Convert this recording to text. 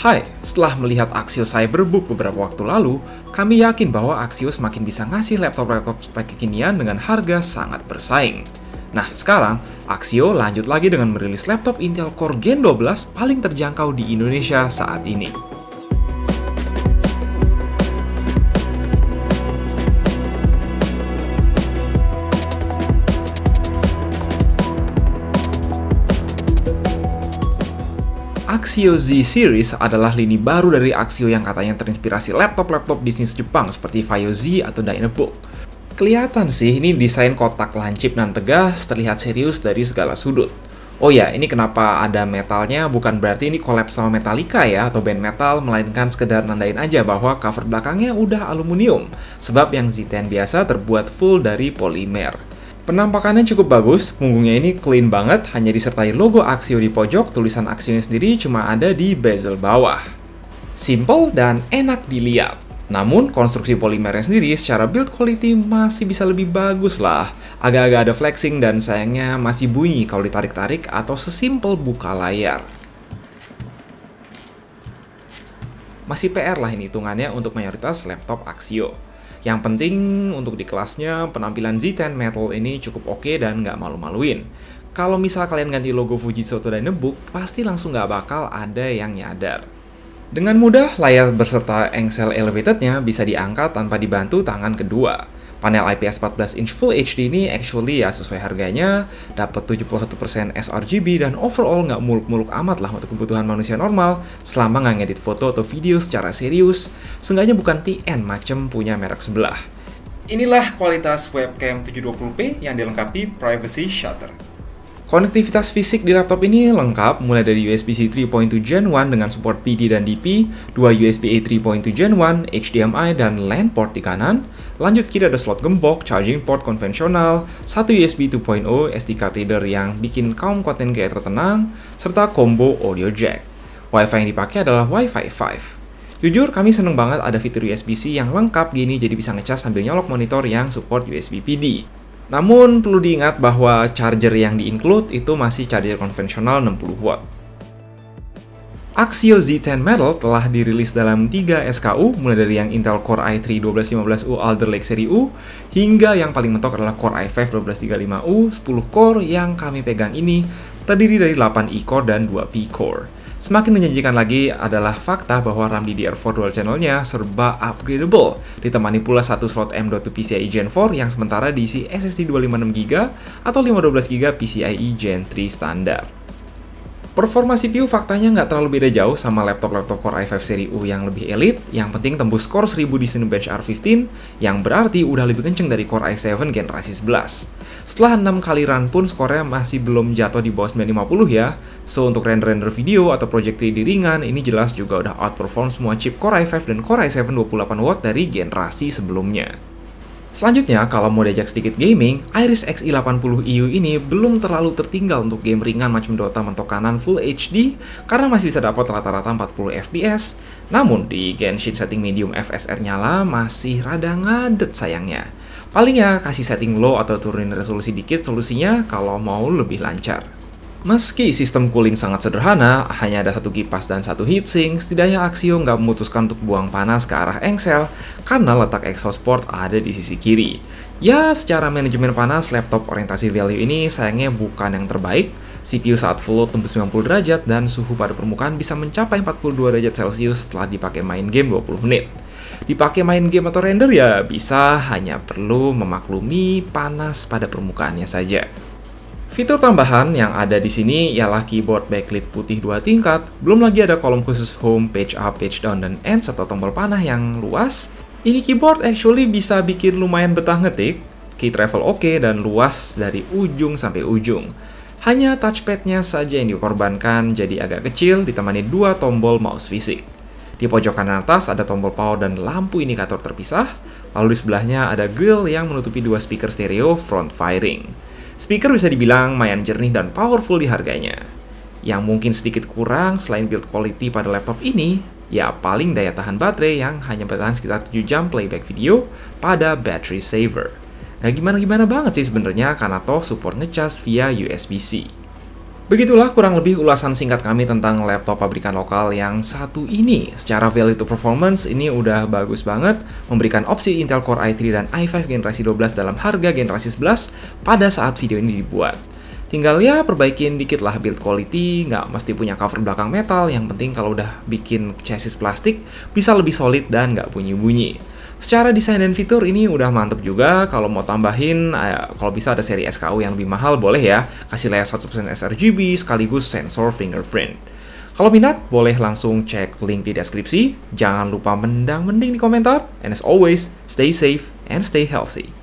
Hai, setelah melihat Axios Cyberbook beberapa waktu lalu, kami yakin bahwa Axios makin bisa ngasih laptop-laptop spek kekinian dengan harga sangat bersaing. Nah, sekarang Axio lanjut lagi dengan merilis laptop Intel Core Gen 12 paling terjangkau di Indonesia saat ini. Axio Z Series adalah lini baru dari Axio yang katanya terinspirasi laptop-laptop bisnis Jepang seperti Vaio Z atau Dynabook. Kelihatan sih, ini desain kotak lancip dan tegas, terlihat serius dari segala sudut. Oh ya, ini kenapa ada metalnya bukan berarti ini collab sama Metallica ya atau band metal, melainkan sekedar nandain aja bahwa cover belakangnya udah aluminium, sebab yang Z10 biasa terbuat full dari polimer. Penampakannya cukup bagus, punggungnya ini clean banget, hanya disertai logo Axio di pojok, tulisan Axionya sendiri cuma ada di bezel bawah. Simple dan enak dilihat. Namun, konstruksi polimernya sendiri secara build quality masih bisa lebih bagus lah. Agak-agak ada flexing dan sayangnya masih bunyi kalau ditarik-tarik atau sesimpel buka layar. Masih PR lah ini hitungannya untuk mayoritas laptop Axio. Yang penting untuk di kelasnya, penampilan Z10 Metal ini cukup oke okay dan nggak malu-maluin. Kalau misal kalian ganti logo Fujitsu atau Dynabook, pasti langsung nggak bakal ada yang nyadar. Dengan mudah, layar berserta engsel elevatednya bisa diangkat tanpa dibantu tangan kedua. Panel IPS 14 inch Full HD ini actually ya sesuai harganya dapat 71% sRGB dan overall nggak muluk-muluk amat lah untuk kebutuhan manusia normal selama nggak ngedit foto atau video secara serius. Seenggaknya bukan TN macem punya merek sebelah. Inilah kualitas webcam 720p yang dilengkapi privacy shutter. Konektivitas fisik di laptop ini lengkap, mulai dari USB-C 3.2 Gen 1 dengan support PD dan DP, dua USB-A 3.2 Gen 1, HDMI, dan LAN port di kanan. Lanjut kiri ada slot gembok, charging port konvensional, satu USB 2.0 SD card reader yang bikin kaum konten creator tenang, serta combo audio jack. Wi-Fi yang dipakai adalah Wi-Fi 5. Jujur, kami seneng banget ada fitur USB-C yang lengkap gini jadi bisa ngecas sambil nyolok monitor yang support USB PD. Namun perlu diingat bahwa charger yang di-include itu masih charger konvensional 60 watt. Axio Z10 Metal telah dirilis dalam 3 SKU, mulai dari yang Intel Core i3 1215U Alder Lake seri U, hingga yang paling mentok adalah Core i5 1235U, 10 core yang kami pegang ini terdiri dari 8 E-core dan 2 P-core. Semakin menjanjikan lagi adalah fakta bahwa RAM DDR4 dual channelnya serba upgradable, ditemani pula satu slot M.2 PCIe Gen 4 yang sementara diisi SSD 256GB atau 512GB PCIe Gen 3 standar. Performa CPU faktanya nggak terlalu beda jauh sama laptop-laptop Core i5 seri U yang lebih elit, yang penting tembus skor 1000 di Cinebench R15, yang berarti udah lebih kenceng dari Core i7 generasi 11. Setelah 6 kali run pun skornya masih belum jatuh di bawah 950 ya, so untuk render-render video atau project 3D ringan, ini jelas juga udah outperform semua chip Core i5 dan Core i7 28W dari generasi sebelumnya. Selanjutnya, kalau mau diajak sedikit gaming, Iris xe 80 EU ini belum terlalu tertinggal untuk game ringan macam Dota mentok kanan Full HD karena masih bisa dapat rata-rata 40 fps, namun di Genshin setting medium FSR nyala masih rada ngadet sayangnya. Paling ya kasih setting low atau turunin resolusi dikit solusinya kalau mau lebih lancar. Meski sistem cooling sangat sederhana, hanya ada satu kipas dan satu heatsink, setidaknya Axio nggak memutuskan untuk buang panas ke arah engsel karena letak exhaust port ada di sisi kiri. Ya, secara manajemen panas, laptop orientasi value ini sayangnya bukan yang terbaik. CPU saat full load tembus 90 derajat dan suhu pada permukaan bisa mencapai 42 derajat Celcius setelah dipakai main game 20 menit. Dipakai main game atau render ya bisa, hanya perlu memaklumi panas pada permukaannya saja. Fitur tambahan yang ada di sini ialah keyboard backlit putih dua tingkat, belum lagi ada kolom khusus home, page up, page down, dan end, serta tombol panah yang luas. Ini keyboard actually bisa bikin lumayan betah ngetik, key travel oke okay, dan luas dari ujung sampai ujung. Hanya touchpadnya saja yang dikorbankan jadi agak kecil ditemani dua tombol mouse fisik. Di pojok kanan atas ada tombol power dan lampu indikator terpisah, lalu di sebelahnya ada grill yang menutupi dua speaker stereo front firing. Speaker bisa dibilang mayan jernih dan powerful di harganya. Yang mungkin sedikit kurang selain build quality pada laptop ini, ya paling daya tahan baterai yang hanya bertahan sekitar 7 jam playback video pada battery saver. Nah gimana-gimana banget sih sebenarnya karena toh support ngecas via USB-C. Begitulah kurang lebih ulasan singkat kami tentang laptop pabrikan lokal yang satu ini. Secara value to performance ini udah bagus banget, memberikan opsi Intel Core i3 dan i5 generasi 12 dalam harga generasi 11 pada saat video ini dibuat. Tinggal ya perbaikin dikit lah build quality, nggak mesti punya cover belakang metal, yang penting kalau udah bikin chassis plastik bisa lebih solid dan nggak bunyi-bunyi. Secara desain dan fitur ini udah mantep juga. Kalau mau tambahin, eh, kalau bisa ada seri SKU yang lebih mahal boleh ya. Kasih layar 100% sRGB sekaligus sensor fingerprint. Kalau minat, boleh langsung cek link di deskripsi. Jangan lupa mendang-mending di komentar. And as always, stay safe and stay healthy.